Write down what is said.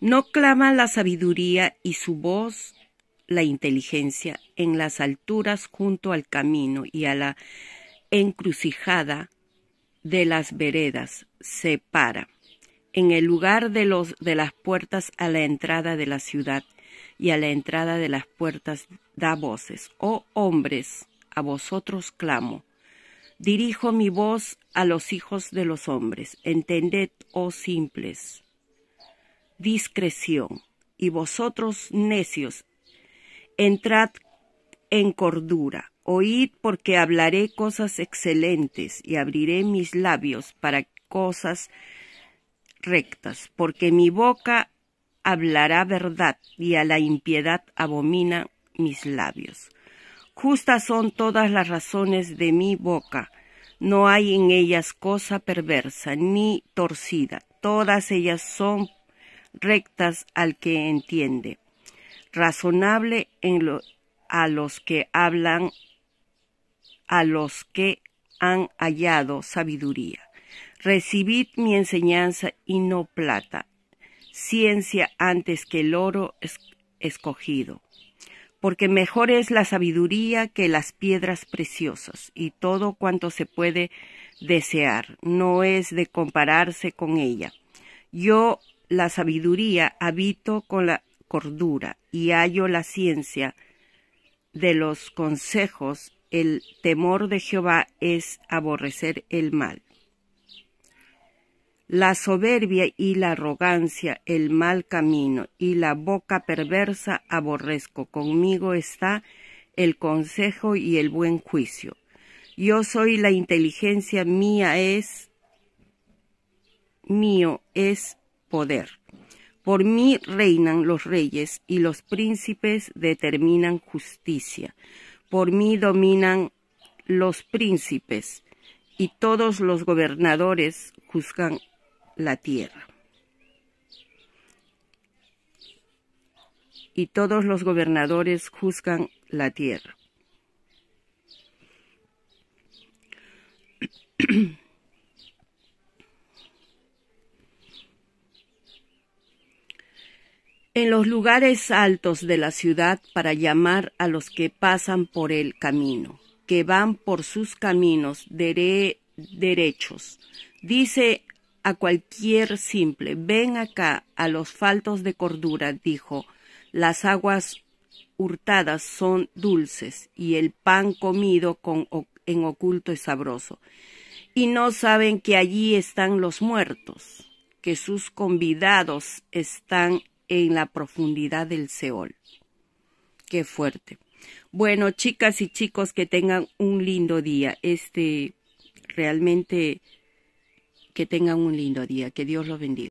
No clama la sabiduría y su voz la inteligencia en las alturas junto al camino y a la encrucijada de las veredas se para en el lugar de, los, de las puertas a la entrada de la ciudad y a la entrada de las puertas da voces. Oh hombres, a vosotros clamo. Dirijo mi voz a los hijos de los hombres. Entended, oh simples discreción, y vosotros necios, entrad en cordura, oíd porque hablaré cosas excelentes y abriré mis labios para cosas rectas, porque mi boca hablará verdad y a la impiedad abomina mis labios. Justas son todas las razones de mi boca, no hay en ellas cosa perversa ni torcida, todas ellas son rectas al que entiende, razonable en a los que hablan, a los que han hallado sabiduría. Recibid mi enseñanza y no plata, ciencia antes que el oro escogido, porque mejor es la sabiduría que las piedras preciosas y todo cuanto se puede desear, no es de compararse con ella. Yo la sabiduría, habito con la cordura y hallo la ciencia de los consejos. El temor de Jehová es aborrecer el mal. La soberbia y la arrogancia, el mal camino y la boca perversa aborrezco. Conmigo está el consejo y el buen juicio. Yo soy la inteligencia mía es mío es poder. Por mí reinan los reyes y los príncipes determinan justicia. Por mí dominan los príncipes y todos los gobernadores juzgan la tierra. Y todos los gobernadores juzgan la tierra. en los lugares altos de la ciudad para llamar a los que pasan por el camino, que van por sus caminos derechos. Dice a cualquier simple, ven acá a los faltos de cordura, dijo, las aguas hurtadas son dulces y el pan comido en oculto es sabroso. Y no saben que allí están los muertos, que sus convidados están en la profundidad del Seol. Qué fuerte. Bueno, chicas y chicos, que tengan un lindo día. Este, realmente, que tengan un lindo día. Que Dios los bendiga.